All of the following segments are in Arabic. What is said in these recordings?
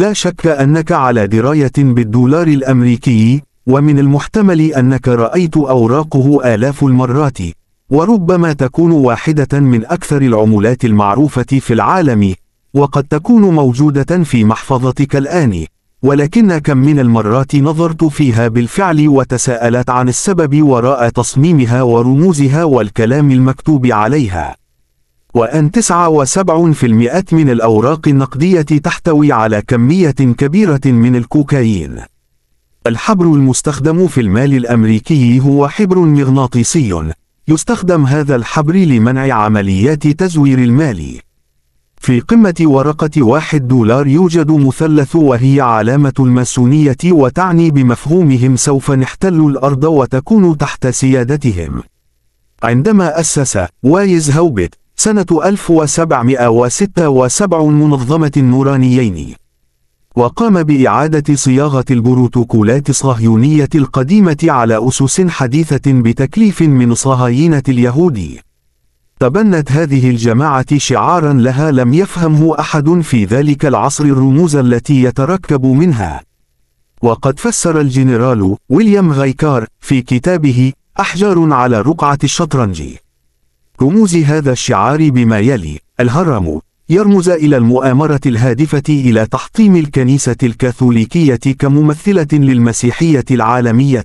لا شك أنك على دراية بالدولار الأمريكي ومن المحتمل أنك رأيت أوراقه آلاف المرات وربما تكون واحدة من أكثر العملات المعروفة في العالم وقد تكون موجودة في محفظتك الآن ولكن كم من المرات نظرت فيها بالفعل وتساءلت عن السبب وراء تصميمها ورموزها والكلام المكتوب عليها وأن 79% من الأوراق النقدية تحتوي على كمية كبيرة من الكوكايين. الحبر المستخدم في المال الأمريكي هو حبر مغناطيسي. يستخدم هذا الحبر لمنع عمليات تزوير المال. في قمة ورقة واحد دولار يوجد مثلث وهي علامة الماسونية وتعني بمفهومهم سوف نحتل الأرض وتكون تحت سيادتهم. عندما أسس وايز هوبت سنة 1776 منظمة النورانيين وقام بإعادة صياغة البروتوكولات الصهيونية القديمة على أسس حديثة بتكليف من صهاينة اليهود تبنت هذه الجماعة شعارا لها لم يفهمه أحد في ذلك العصر الرموز التي يتركب منها وقد فسر الجنرال ويليام غيكار في كتابه أحجار على رقعة الشطرنج رموز هذا الشعار بما يلي الهرم يرمز إلى المؤامرة الهادفة إلى تحطيم الكنيسة الكاثوليكية كممثلة للمسيحية العالمية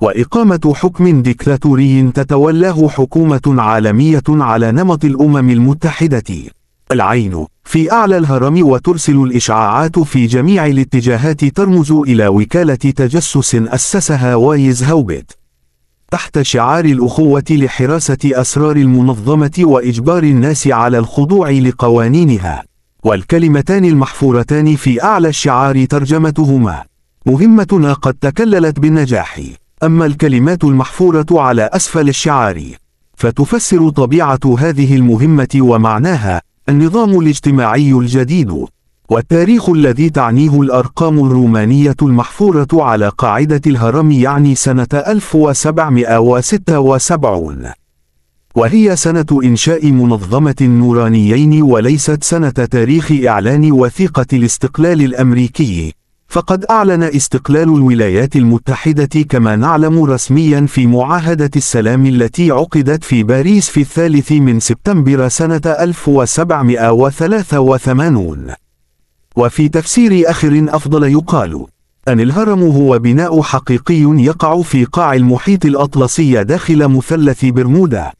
وإقامة حكم ديكتاتوري تتولاه حكومة عالمية على نمط الأمم المتحدة العين في أعلى الهرم وترسل الإشعاعات في جميع الاتجاهات ترمز إلى وكالة تجسس أسسها وايز هوبت تحت شعار الأخوة لحراسة أسرار المنظمة وإجبار الناس على الخضوع لقوانينها والكلمتان المحفورتان في أعلى الشعار ترجمتهما مهمتنا قد تكللت بالنجاح أما الكلمات المحفورة على أسفل الشعار فتفسر طبيعة هذه المهمة ومعناها النظام الاجتماعي الجديد والتاريخ الذي تعنيه الأرقام الرومانية المحفورة على قاعدة الهرم يعني سنة 1776 وهي سنة إنشاء منظمة النورانيين وليست سنة تاريخ إعلان وثيقة الاستقلال الأمريكي فقد أعلن استقلال الولايات المتحدة كما نعلم رسميا في معاهدة السلام التي عقدت في باريس في الثالث من سبتمبر سنة 1783 وفي تفسير آخر أفضل يقال أن الهرم هو بناء حقيقي يقع في قاع المحيط الأطلسي داخل مثلث برمودا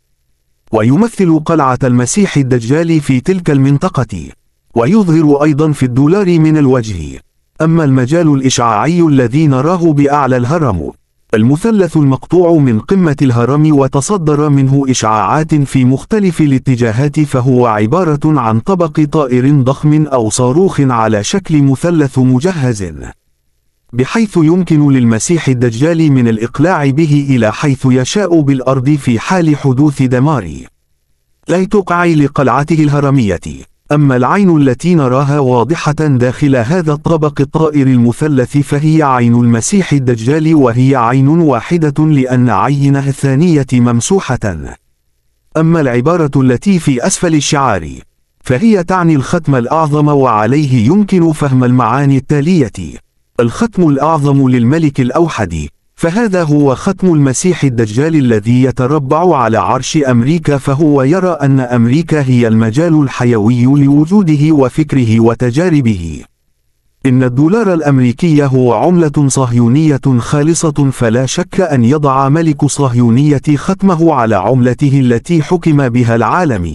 ويمثل قلعة المسيح الدجال في تلك المنطقة ويظهر أيضا في الدولار من الوجه أما المجال الإشعاعي الذي نراه بأعلى الهرم المثلث المقطوع من قمة الهرم وتصدر منه إشعاعات في مختلف الاتجاهات فهو عبارة عن طبق طائر ضخم أو صاروخ على شكل مثلث مجهز بحيث يمكن للمسيح الدجال من الإقلاع به إلى حيث يشاء بالأرض في حال حدوث دمار لا تقع لقلعته الهرمية أما العين التي نراها واضحة داخل هذا الطبق الطائر المثلث فهي عين المسيح الدجال وهي عين واحدة لأن عينها الثانية ممسوحة أما العبارة التي في أسفل الشعار فهي تعني الختم الأعظم وعليه يمكن فهم المعاني التالية الختم الأعظم للملك الأوحد فهذا هو ختم المسيح الدجال الذي يتربع على عرش أمريكا فهو يرى أن أمريكا هي المجال الحيوي لوجوده وفكره وتجاربه إن الدولار الأمريكي هو عملة صهيونية خالصة فلا شك أن يضع ملك صهيونية ختمه على عملته التي حكم بها العالم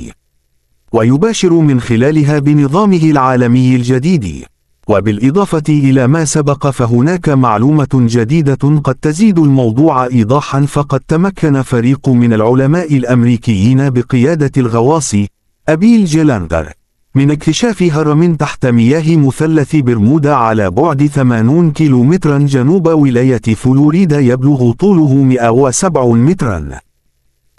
ويباشر من خلالها بنظامه العالمي الجديد وبالإضافة إلى ما سبق فهناك معلومة جديدة قد تزيد الموضوع إيضاحا فقد تمكن فريق من العلماء الأمريكيين بقيادة الغواصي أبيل جيلاندر من اكتشاف هرم تحت مياه مثلث برمودا على بعد 80 كيلومترا جنوب ولاية فلوريدا يبلغ طوله 107 مترا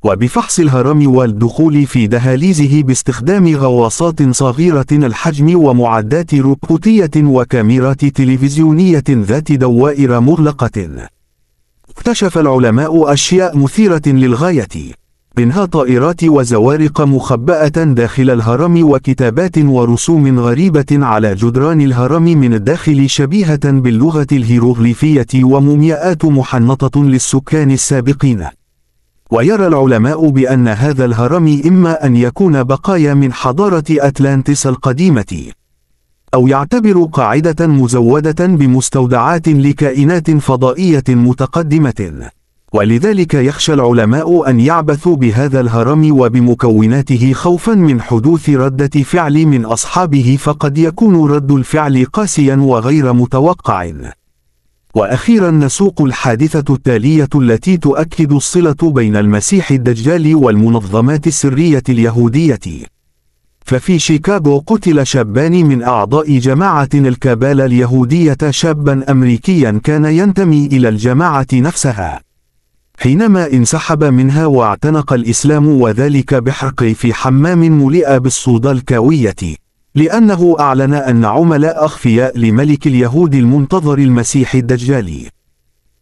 وبفحص الهرم والدخول في دهاليزه باستخدام غواصات صغيرة الحجم ومعدات روبوتية وكاميرات تلفزيونية ذات دوائر مغلقة. اكتشف العلماء أشياء مثيرة للغاية، منها طائرات وزوارق مخبأة داخل الهرم وكتابات ورسوم غريبة على جدران الهرم من الداخل شبيهة باللغة الهيروغليفية ومومياءات محنطة للسكان السابقين. ويرى العلماء بأن هذا الهرم إما أن يكون بقايا من حضارة أتلانتس القديمة أو يعتبر قاعدة مزودة بمستودعات لكائنات فضائية متقدمة ولذلك يخشى العلماء أن يعبثوا بهذا الهرم وبمكوناته خوفا من حدوث ردة فعل من أصحابه فقد يكون رد الفعل قاسيا وغير متوقع وأخيرا نسوق الحادثة التالية التي تؤكد الصلة بين المسيح الدجال والمنظمات السرية اليهودية ففي شيكاغو قتل شابان من أعضاء جماعة الكابالة اليهودية شابا أمريكيا كان ينتمي إلى الجماعة نفسها حينما انسحب منها واعتنق الإسلام وذلك بحرق في حمام ملئ بالصودا الكاوية لأنه أعلن أن عملاء أخفياء لملك اليهود المنتظر المسيح الدجالي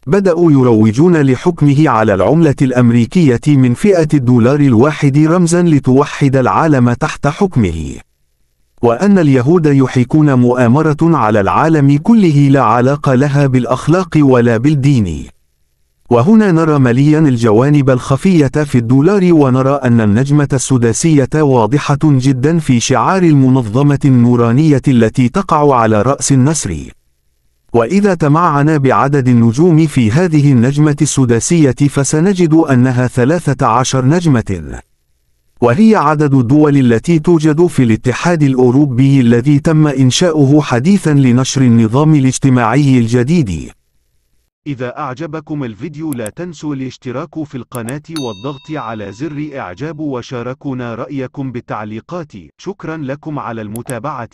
بدأوا يروجون لحكمه على العملة الأمريكية من فئة الدولار الواحد رمزا لتوحد العالم تحت حكمه وأن اليهود يحيكون مؤامرة على العالم كله لا علاقة لها بالأخلاق ولا بالدين وهنا نرى مليا الجوانب الخفية في الدولار ونرى أن النجمة السداسية واضحة جدا في شعار المنظمة النورانية التي تقع على رأس النسر وإذا تمعنا بعدد النجوم في هذه النجمة السداسية فسنجد أنها 13 نجمة وهي عدد الدول التي توجد في الاتحاد الأوروبي الذي تم إنشاؤه حديثا لنشر النظام الاجتماعي الجديد إذا أعجبكم الفيديو لا تنسوا الاشتراك في القناة والضغط على زر إعجاب وشاركونا رأيكم بالتعليقات شكرا لكم على المتابعة